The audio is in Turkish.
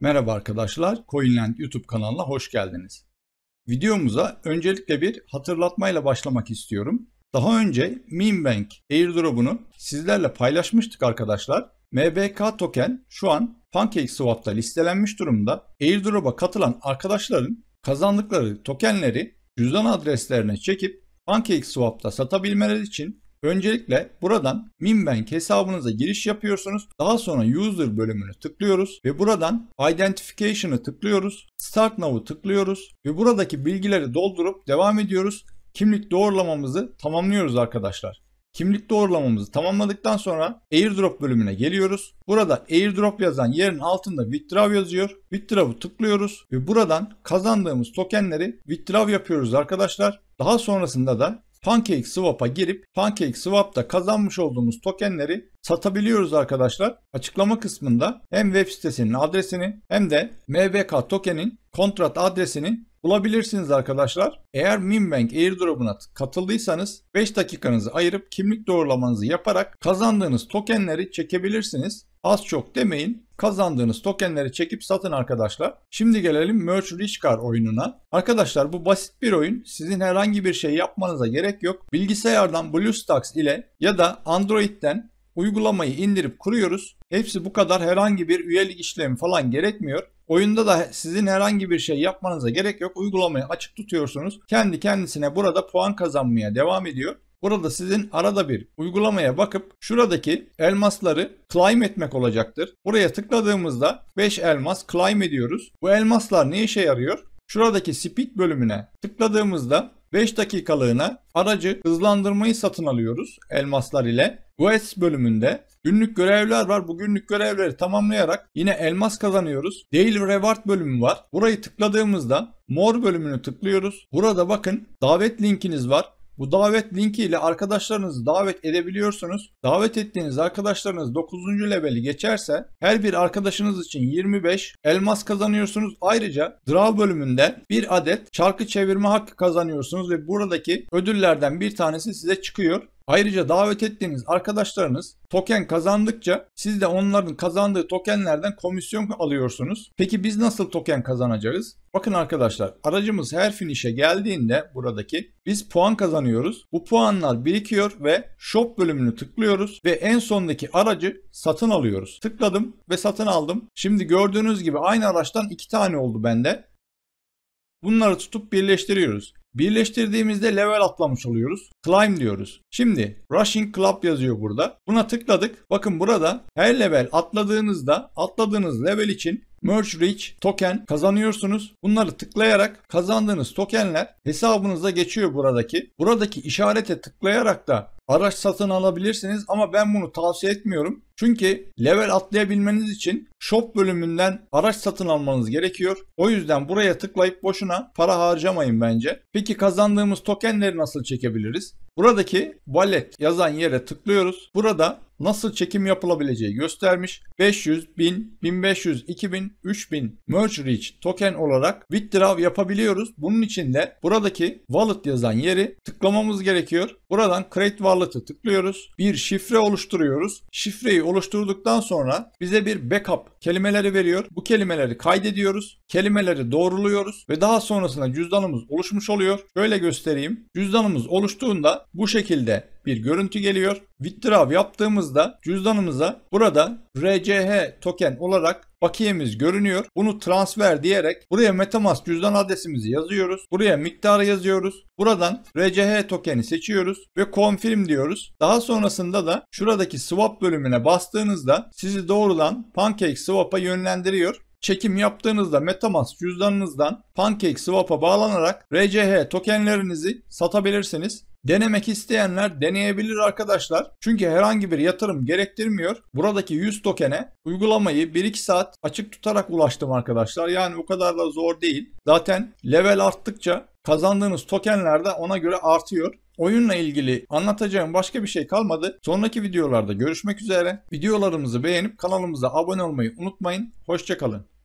Merhaba arkadaşlar, CoinLand YouTube kanalına hoş geldiniz. Videomuza öncelikle bir hatırlatmayla başlamak istiyorum. Daha önce MinBank airdrop'unu sizlerle paylaşmıştık arkadaşlar. MBK token şu an PancakeSwap'ta listelenmiş durumda. Airdrop'a katılan arkadaşların kazandıkları tokenleri cüzdan adreslerine çekip PancakeSwap'ta satabilmeleri için Öncelikle buradan Minbank hesabınıza giriş yapıyorsunuz. Daha sonra User bölümünü tıklıyoruz ve buradan Identification'ı tıklıyoruz. Start Now'u tıklıyoruz ve buradaki bilgileri doldurup devam ediyoruz. Kimlik doğrulamamızı tamamlıyoruz arkadaşlar. Kimlik doğrulamamızı tamamladıktan sonra airdrop bölümüne geliyoruz. Burada airdrop yazan yerin altında withdraw yazıyor. Withdraw'u tıklıyoruz ve buradan kazandığımız tokenleri withdraw yapıyoruz arkadaşlar. Daha sonrasında da PancakeSwap'a girip PancakeSwap'ta kazanmış olduğumuz tokenleri satabiliyoruz arkadaşlar. Açıklama kısmında hem web sitesinin adresini hem de MBK tokenin kontrat adresini bulabilirsiniz arkadaşlar. Eğer Minbank airdrop'una katıldıysanız 5 dakikanızı ayırıp kimlik doğrulamanızı yaparak kazandığınız tokenleri çekebilirsiniz. Az çok demeyin. Kazandığınız tokenleri çekip satın arkadaşlar. Şimdi gelelim Merge Rich Car oyununa. Arkadaşlar bu basit bir oyun. Sizin herhangi bir şey yapmanıza gerek yok. Bilgisayardan BlueStacks ile ya da Android'den uygulamayı indirip kuruyoruz. Hepsi bu kadar herhangi bir üyelik işlemi falan gerekmiyor. Oyunda da sizin herhangi bir şey yapmanıza gerek yok. Uygulamayı açık tutuyorsunuz. Kendi kendisine burada puan kazanmaya devam ediyor. Burada sizin arada bir uygulamaya bakıp şuradaki elmasları climb etmek olacaktır. Buraya tıkladığımızda 5 elmas climb ediyoruz. Bu elmaslar ne işe yarıyor? Şuradaki speed bölümüne tıkladığımızda 5 dakikalığına aracı hızlandırmayı satın alıyoruz elmaslar ile. Quest bölümünde günlük görevler var. Bu günlük görevleri tamamlayarak yine elmas kazanıyoruz. Daily Reward bölümü var. Burayı tıkladığımızda mor bölümünü tıklıyoruz. Burada bakın davet linkiniz var. Bu davet linki ile arkadaşlarınızı davet edebiliyorsunuz. Davet ettiğiniz arkadaşlarınız 9. leveli geçerse her bir arkadaşınız için 25 elmas kazanıyorsunuz. Ayrıca draw bölümünde bir adet şarkı çevirme hakkı kazanıyorsunuz ve buradaki ödüllerden bir tanesi size çıkıyor. Ayrıca davet ettiğiniz arkadaşlarınız token kazandıkça siz de onların kazandığı tokenlerden komisyon alıyorsunuz. Peki biz nasıl token kazanacağız? Bakın arkadaşlar aracımız her finishe geldiğinde buradaki biz puan kazanıyoruz. Bu puanlar birikiyor ve shop bölümünü tıklıyoruz ve en sondaki aracı satın alıyoruz. Tıkladım ve satın aldım. Şimdi gördüğünüz gibi aynı araçtan iki tane oldu bende. Bunları tutup birleştiriyoruz. Birleştirdiğimizde level atlamış oluyoruz. Climb diyoruz. Şimdi Rushing Club yazıyor burada. Buna tıkladık. Bakın burada her level atladığınızda atladığınız level için Merge Rich token kazanıyorsunuz. Bunları tıklayarak kazandığınız tokenler hesabınıza geçiyor buradaki. Buradaki işarete tıklayarak da araç satın alabilirsiniz ama ben bunu tavsiye etmiyorum. Çünkü level atlayabilmeniz için shop bölümünden araç satın almanız gerekiyor. O yüzden buraya tıklayıp boşuna para harcamayın bence. Peki kazandığımız tokenleri nasıl çekebiliriz? Buradaki wallet yazan yere tıklıyoruz. Burada nasıl çekim yapılabileceği göstermiş. 500, 1000, 1500, 2000, 3000 Merge Reach token olarak withdraw yapabiliyoruz. Bunun için de buradaki wallet yazan yeri tıklamamız gerekiyor. Buradan create wallet'ı tıklıyoruz. Bir şifre oluşturuyoruz. Şifreyi oluşturduktan sonra bize bir backup Kelimeleri veriyor. Bu kelimeleri kaydediyoruz. Kelimeleri doğruluyoruz ve daha sonrasında cüzdanımız oluşmuş oluyor. Şöyle göstereyim. Cüzdanımız oluştuğunda bu şekilde bir görüntü geliyor. Withdraw yaptığımızda cüzdanımıza burada RCH token olarak bakiyemiz görünüyor. Bunu transfer diyerek buraya Metamask cüzdan adresimizi yazıyoruz. Buraya miktarı yazıyoruz. Buradan RCH tokeni seçiyoruz ve confirm diyoruz. Daha sonrasında da şuradaki swap bölümüne bastığınızda sizi doğrudan Pancake Swap'a yönlendiriyor. Çekim yaptığınızda Metamask cüzdanınızdan Pancake Swap'a bağlanarak RCH tokenlerinizi satabilirsiniz. Denemek isteyenler deneyebilir arkadaşlar. Çünkü herhangi bir yatırım gerektirmiyor. Buradaki 100 tokene uygulamayı 1-2 saat açık tutarak ulaştım arkadaşlar. Yani o kadar da zor değil. Zaten level arttıkça kazandığınız tokenler de ona göre artıyor. Oyunla ilgili anlatacağım başka bir şey kalmadı. Sonraki videolarda görüşmek üzere. Videolarımızı beğenip kanalımıza abone olmayı unutmayın. Hoşçakalın.